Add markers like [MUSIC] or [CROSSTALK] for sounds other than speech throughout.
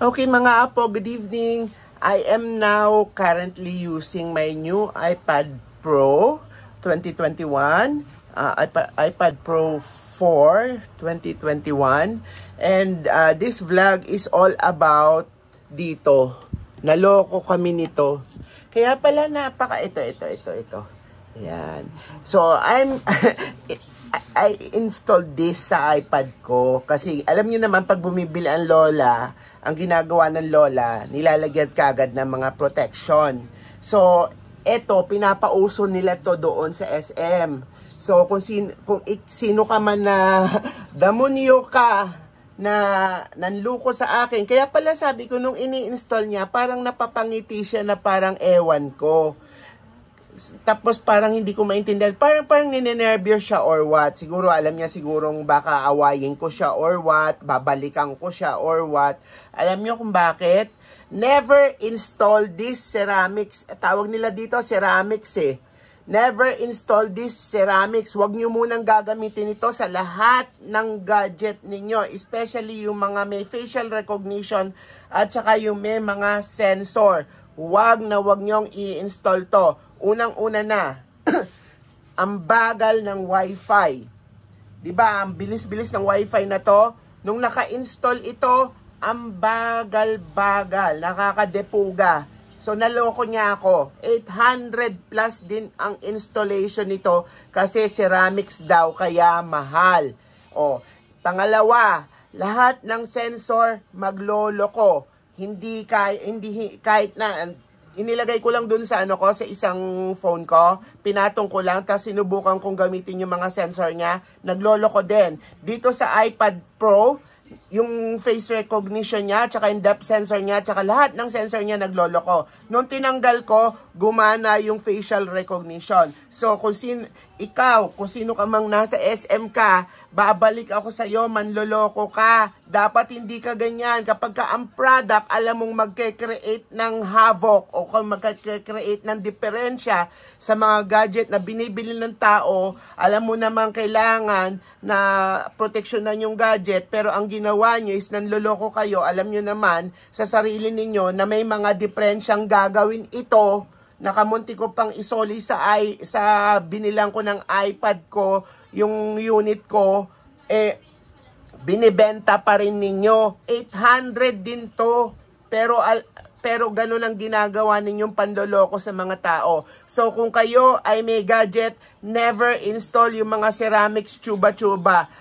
Okay mga apo, good evening. I am now currently using my new iPad Pro 2021, uh, iPad, iPad Pro 4 2021. And uh, this vlog is all about dito. Naloko kami nito. Kaya pala napaka ito, ito, ito, ito. Yan. So, I'm... [LAUGHS] I installed this sa iPad ko kasi alam niyo naman pag bumibili ang lola, ang ginagawa ng lola, nilalagyan kagad ng mga protection. So, eto, pinapauso nila to doon sa SM. So, kung, sin, kung sino ka man na [LAUGHS] damonyo ka na nanluko sa akin. Kaya pala sabi ko, nung ini-install niya, parang napapangiti siya na parang ewan ko tapos parang hindi ko maintindihan. Parang parang ninenervyos siya or what. Siguro alam niya sigurong baka awayin ko siya or what. Babalikan ko siya or what. Alam niyo kung bakit? Never install this ceramics. Tawag nila dito ceramics eh. Never install this ceramics. Huwag niyo munang gagamitin ito sa lahat ng gadget ninyo. Especially yung mga may facial recognition at saka yung may mga sensor. Huwag na huwag nyong i-install to Unang-una na, [CLEARS THROAT] ang bagal ng Wi-Fi. 'Di ba? Ang bilis-bilis ng Wi-Fi na 'to. Nung naka-install ito, ang bagal-bagal, nakakadepuga. So naloko niya ako. 800 plus din ang installation nito kasi ceramics daw kaya mahal. Oh, pangalawa, lahat ng sensor magloloko. Hindi kay hindi kahit na inilagay ko lang dun sa ano ko, sa isang phone ko. Pinatong ko lang, tapos sinubukan kong gamitin yung mga sensor niya. Naglolo ko din. Dito sa iPad Pro, yung face recognition niya, tsaka yung depth sensor niya, tsaka lahat ng sensor niya nagloloko. Nung tinanggal ko, gumana yung facial recognition. So, kung sin ikaw, kung sino ka mang nasa SM ka, babalik ako sa sa'yo, manloloko ka. Dapat hindi ka ganyan. Kapag ka ang product, alam mong magkakreate ng havoc o kung magkakreate ng diferensya sa mga gadget na binibili ng tao, alam mo naman kailangan na na yung gadget, pero ang ginawa nyo is nanloloko kayo, alam nyo naman sa sarili ninyo na may mga diferensyang gagawin ito nakamunti ko pang isoli sa i sa binilang ko ng iPad ko, yung unit ko eh binebenta pa rin ninyo. 800 din to. Pero al, pero ganun ang ginagawa ninyong panloloko sa mga tao. So kung kayo ay may gadget, never install yung mga ceramics chuba-chuba.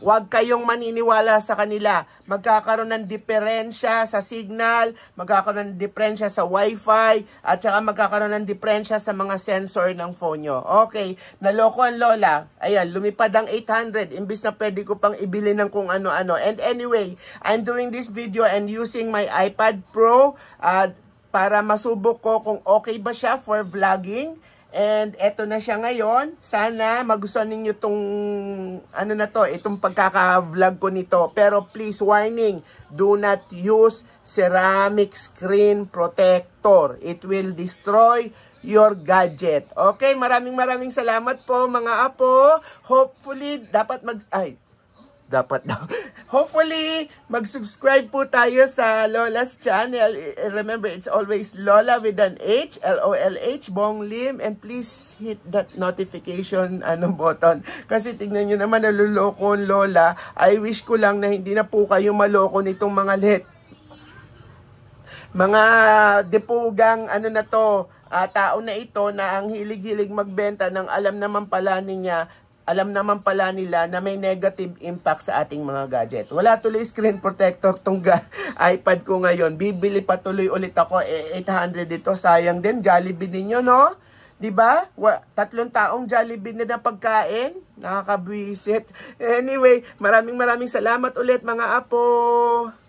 Huwag kayong maniniwala sa kanila. Magkakaroon ng diferensya sa signal, magkakaroon ng diferensya sa wifi, at saka magkakaroon ng diferensya sa mga sensor ng phone nyo. Okay, naloko ang lola. Ayan, lumipad ang 800 imbis na pwede ko pang ibili ng kung ano-ano. And anyway, I'm doing this video and using my iPad Pro uh, para masubok ko kung okay ba siya for vlogging And eto na siya ngayon. Sana magustuhan ninyo tong ano na to, itong pagkaka-vlog ko nito. Pero please warning, do not use ceramic screen protector. It will destroy your gadget. Okay, maraming maraming salamat po mga apo. Hopefully dapat mag ay dapat daw [LAUGHS] Hopefully, mag-subscribe po tayo sa Lola's channel. Remember, it's always Lola with an H, L-O-L-H, Bong Lim. And please hit that notification ano, button. Kasi tingnan nyo naman, naluloko ang Lola. I wish ko lang na hindi na po kayo maloko nitong mga let mga depugang ano na to, uh, tao na ito na ang hilig-hilig magbenta ng alam naman pala niya alam naman pala nila na may negative impact sa ating mga gadget. Wala tuloy screen protector tong [LAUGHS] iPad ko ngayon. Bibili pa tuloy ulit ako. E, 800 dito. Sayang din. Jollibee ninyo, no? 'di ba? Tatlong taong Jollibee na ng pagkain, nakakabwisit. [LAUGHS] Anyway, maraming maraming salamat ulit mga apo.